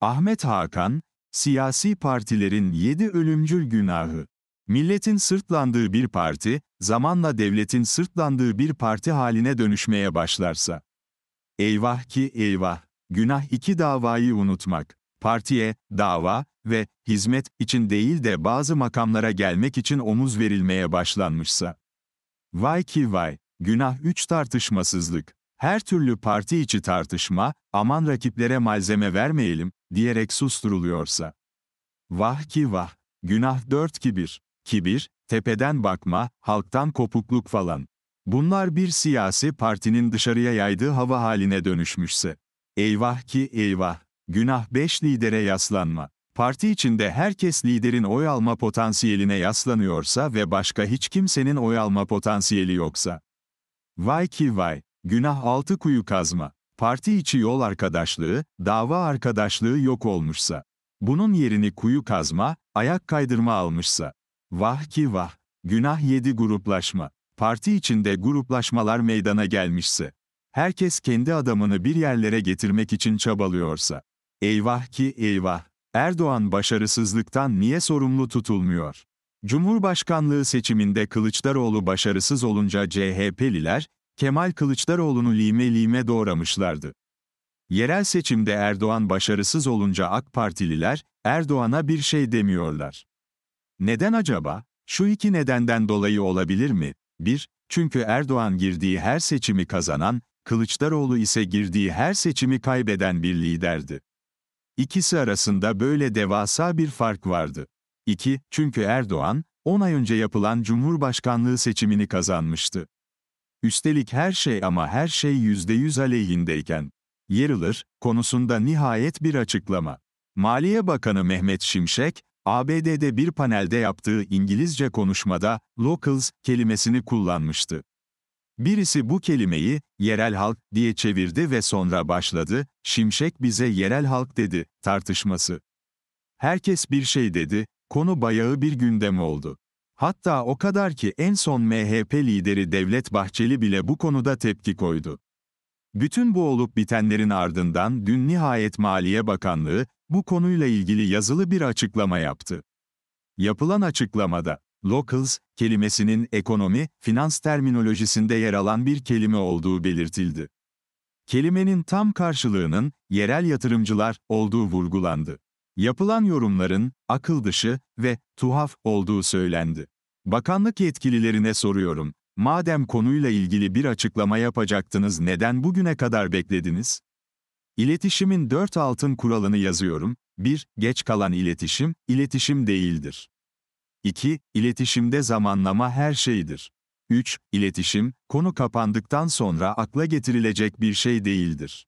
Ahmet Hakan, siyasi partilerin yedi ölümcül günahı. Milletin sırtlandığı bir parti, zamanla devletin sırtlandığı bir parti haline dönüşmeye başlarsa. Eyvah ki eyvah, günah iki davayı unutmak. Partiye, dava ve hizmet için değil de bazı makamlara gelmek için omuz verilmeye başlanmışsa. Vay ki vay, günah üç tartışmasızlık. Her türlü parti içi tartışma, aman rakiplere malzeme vermeyelim, diyerek susturuluyorsa. Vah ki vah, günah dört kibir, kibir, tepeden bakma, halktan kopukluk falan. Bunlar bir siyasi partinin dışarıya yaydığı hava haline dönüşmüşse. Eyvah ki eyvah, günah beş lidere yaslanma. Parti içinde herkes liderin oy alma potansiyeline yaslanıyorsa ve başka hiç kimsenin oy alma potansiyeli yoksa. Vay ki vay, günah altı kuyu kazma parti içi yol arkadaşlığı, dava arkadaşlığı yok olmuşsa, bunun yerini kuyu kazma, ayak kaydırma almışsa, vah ki vah, günah yedi gruplaşma, parti içinde gruplaşmalar meydana gelmişse, herkes kendi adamını bir yerlere getirmek için çabalıyorsa, eyvah ki eyvah, Erdoğan başarısızlıktan niye sorumlu tutulmuyor? Cumhurbaşkanlığı seçiminde Kılıçdaroğlu başarısız olunca CHP'liler, Kemal Kılıçdaroğlu'nu lime lime doğramışlardı. Yerel seçimde Erdoğan başarısız olunca AK Partililer, Erdoğan'a bir şey demiyorlar. Neden acaba? Şu iki nedenden dolayı olabilir mi? 1. Çünkü Erdoğan girdiği her seçimi kazanan, Kılıçdaroğlu ise girdiği her seçimi kaybeden bir liderdi. İkisi arasında böyle devasa bir fark vardı. 2. Çünkü Erdoğan, 10 ay önce yapılan Cumhurbaşkanlığı seçimini kazanmıştı. Üstelik her şey ama her şey %100 aleyhindeyken, yerilir konusunda nihayet bir açıklama. Maliye Bakanı Mehmet Şimşek, ABD'de bir panelde yaptığı İngilizce konuşmada locals kelimesini kullanmıştı. Birisi bu kelimeyi yerel halk diye çevirdi ve sonra başladı, Şimşek bize yerel halk dedi tartışması. Herkes bir şey dedi, konu bayağı bir gündem oldu. Hatta o kadar ki en son MHP lideri Devlet Bahçeli bile bu konuda tepki koydu. Bütün bu olup bitenlerin ardından dün nihayet Maliye Bakanlığı bu konuyla ilgili yazılı bir açıklama yaptı. Yapılan açıklamada locals kelimesinin ekonomi, finans terminolojisinde yer alan bir kelime olduğu belirtildi. Kelimenin tam karşılığının yerel yatırımcılar olduğu vurgulandı. Yapılan yorumların akıl dışı ve tuhaf olduğu söylendi. Bakanlık yetkililerine soruyorum, madem konuyla ilgili bir açıklama yapacaktınız neden bugüne kadar beklediniz? İletişimin dört altın kuralını yazıyorum. 1. Geç kalan iletişim, iletişim değildir. 2. İletişimde zamanlama her şeydir. 3. İletişim, konu kapandıktan sonra akla getirilecek bir şey değildir.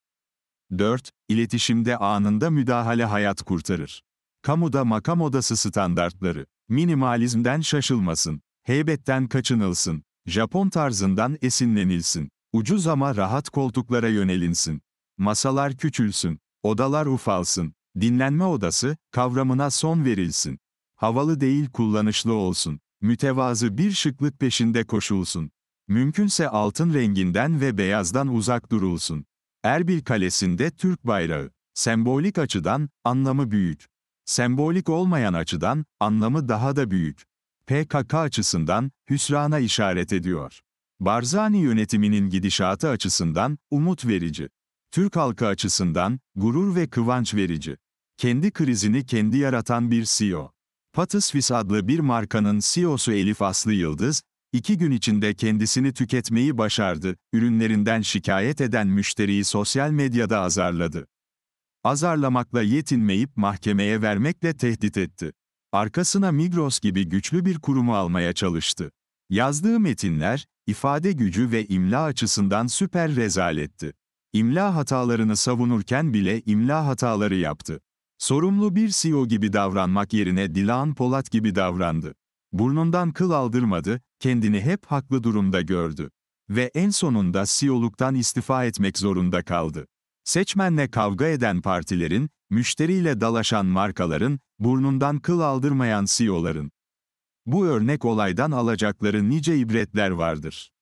4. İletişimde anında müdahale hayat kurtarır. Kamuda makam odası standartları. Minimalizmden şaşılmasın. Heybetten kaçınılsın. Japon tarzından esinlenilsin. Ucuz ama rahat koltuklara yönelinsin. Masalar küçülsün. Odalar ufalsın. Dinlenme odası kavramına son verilsin. Havalı değil kullanışlı olsun. Mütevazı bir şıklık peşinde koşulsun. Mümkünse altın renginden ve beyazdan uzak durulsun. Erbil Kalesi'nde Türk bayrağı, sembolik açıdan anlamı büyük. Sembolik olmayan açıdan anlamı daha da büyük. PKK açısından hüsrana işaret ediyor. Barzani yönetiminin gidişatı açısından umut verici. Türk halkı açısından gurur ve kıvanç verici. Kendi krizini kendi yaratan bir CEO. Patısfis adlı bir markanın CEO'su Elif Aslı Yıldız, İki gün içinde kendisini tüketmeyi başardı, ürünlerinden şikayet eden müşteriyi sosyal medyada azarladı. Azarlamakla yetinmeyip mahkemeye vermekle tehdit etti. Arkasına Migros gibi güçlü bir kurumu almaya çalıştı. Yazdığı metinler, ifade gücü ve imla açısından süper rezaletti. İmla hatalarını savunurken bile imla hataları yaptı. Sorumlu bir CEO gibi davranmak yerine Dilan Polat gibi davrandı. Burnundan kıl aldırmadı, kendini hep haklı durumda gördü. Ve en sonunda CEO'luktan istifa etmek zorunda kaldı. Seçmenle kavga eden partilerin, müşteriyle dalaşan markaların, burnundan kıl aldırmayan CEO'ların. Bu örnek olaydan alacakları nice ibretler vardır.